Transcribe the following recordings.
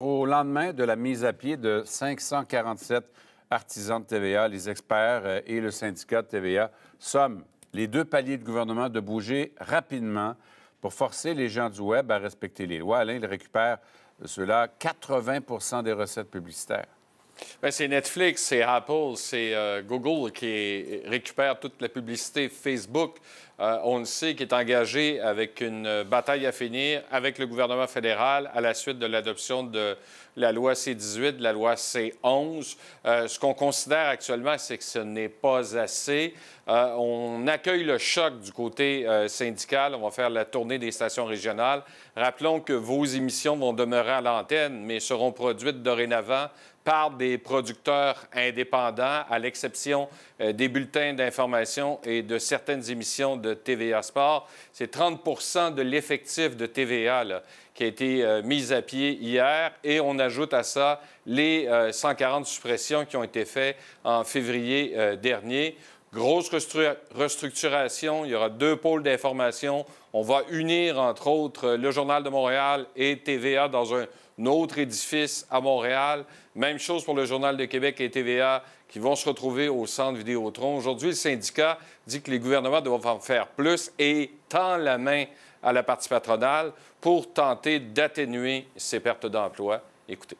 Au lendemain de la mise à pied de 547 artisans de TVA, les experts euh, et le syndicat de TVA somment les deux paliers du gouvernement de bouger rapidement pour forcer les gens du Web à respecter les lois. Alain, il récupère euh, cela 80 des recettes publicitaires. Ben, c'est Netflix, c'est Apple, c'est euh, Google qui récupère toute la publicité Facebook. Euh, on le sait, qui est engagé avec une euh, bataille à finir avec le gouvernement fédéral à la suite de l'adoption de la loi C-18, de la loi C-11. ce qu'on considère actuellement, c'est que ce n'est pas assez. on accueille le choc du côté syndical. On va faire la tournée des stations régionales. Rappelons que vos émissions vont demeurer à l'antenne, mais seront produites dorénavant par des producteurs indépendants, à l'exception euh, des bulletins d'information et de certaines émissions de TVA Sport. C'est 30 de l'effectif de TVA qui a été euh, mis à pied hier et on ajoute à ça les 140 euh, suppressions qui ont été faites en février dernier. Grosse restructuration, il y aura deux pôles d'information. On va unir, entre autres, le Journal de Montréal et TVA dans un autre édifice à Montréal. Même chose pour le Journal de Québec et TVA qui vont se retrouver au centre Vidéotron. Aujourd'hui, le syndicat dit que les gouvernements doivent en faire plus et tend la main à la partie patronale pour tenter d'atténuer ces pertes d'emplois. Écoutez.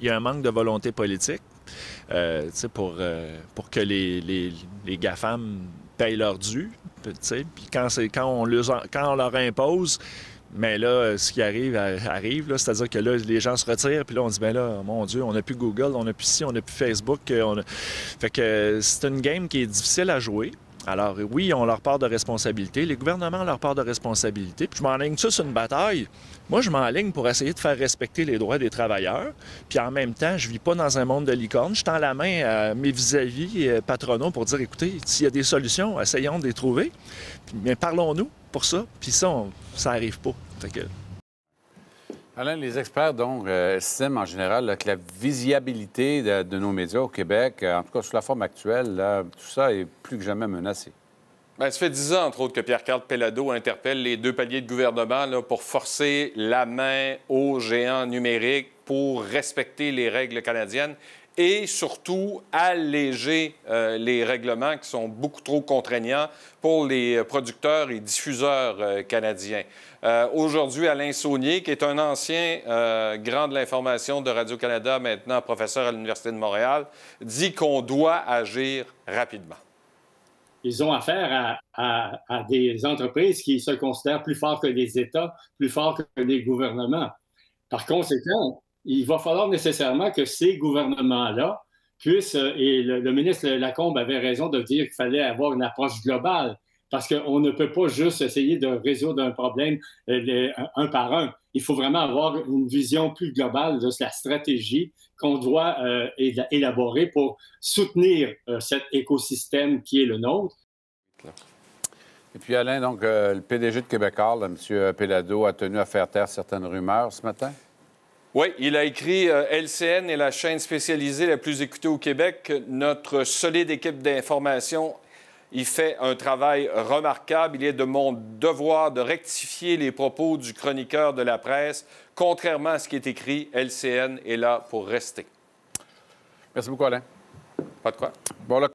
Il y a un manque de volonté politique euh, pour, euh, pour que les, les, les GAFAM payent leur dû. Puis quand, quand, on quand leur impose, mais là, ce qui arrive, arrive. C'est-à-dire que là, les gens se retirent, puis là, on dit, ben là, mon Dieu, on n'a plus Google, on n'a plus ci, on n'a plus Facebook. Euh, fait que c'est une game qui est difficile à jouer. Alors euh, oui, on leur part de responsabilité, les gouvernements ont leur part de responsabilité, puis je m'enligne ça sur une bataille. Moi, je m'enligne pour essayer de faire respecter les droits des travailleurs, puis en même temps, je vis pas dans un monde de licorne. Je tends la main à mes vis-à-vis euh, patronaux pour dire, écoutez, s'il y a des solutions, essayons de les trouver, mais parlons-nous pour ça, puis ça, ça arrive pas. Alain, les experts donc euh, estiment en général que la visibilité de, nos médias au Québec, euh, en tout cas sous la forme actuelle, tout ça est plus que jamais menacé. Bien, ça fait dix ans, entre autres, que Pierre-Carl Pellado interpelle les deux paliers de gouvernement pour forcer la main aux géants numériques pour respecter les règles canadiennes et surtout alléger euh, les règlements qui sont beaucoup trop contraignants pour les producteurs et diffuseurs euh, canadiens. Euh, aujourd'hui, Alain Saunier, qui est un ancien grand de l'information de Radio-Canada, maintenant professeur à l'Université de Montréal, dit qu'on doit agir rapidement. Ils ont affaire à, à des entreprises qui se considèrent plus fortes que les États, plus fortes que les gouvernements. Par conséquent, il va falloir nécessairement que ces gouvernements-là puissent, euh, et le, ministre Lacombe avait raison de dire qu'il fallait avoir une approche globale, parce qu'on ne peut pas juste essayer de résoudre un problème euh, un par un. Il faut vraiment avoir une vision plus globale de la stratégie qu'on doit euh, élaborer pour soutenir cet écosystème qui est le nôtre. Et puis, Alain, donc, le PDG de Québécois, M. Péladeau, a tenu à faire taire certaines rumeurs ce matin? Oui, il a écrit euh, LCN est la chaîne spécialisée la plus écoutée au Québec. Notre solide équipe d'information y fait un travail remarquable. Il est de mon devoir de rectifier les propos du chroniqueur de la presse. Contrairement à ce qui est écrit, LCN est là pour rester. Merci beaucoup, Alain. Pas de quoi. Bon,